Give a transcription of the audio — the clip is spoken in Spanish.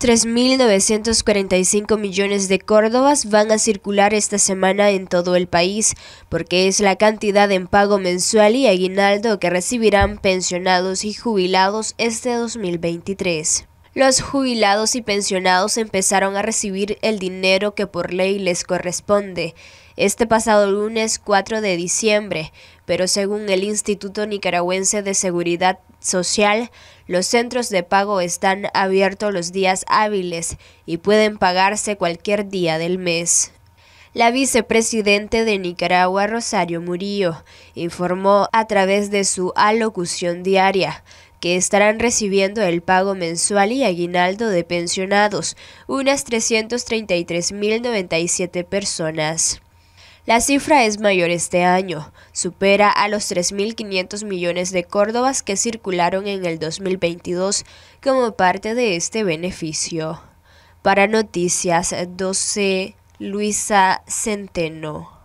3.945 millones de córdobas van a circular esta semana en todo el país, porque es la cantidad en pago mensual y aguinaldo que recibirán pensionados y jubilados este 2023. Los jubilados y pensionados empezaron a recibir el dinero que por ley les corresponde este pasado lunes 4 de diciembre, pero según el Instituto Nicaragüense de Seguridad Social, los centros de pago están abiertos los días hábiles y pueden pagarse cualquier día del mes. La vicepresidente de Nicaragua, Rosario Murillo, informó a través de su alocución diaria que estarán recibiendo el pago mensual y aguinaldo de pensionados, unas 333.097 personas. La cifra es mayor este año, supera a los 3.500 millones de córdobas que circularon en el 2022 como parte de este beneficio. Para Noticias 12, Luisa Centeno.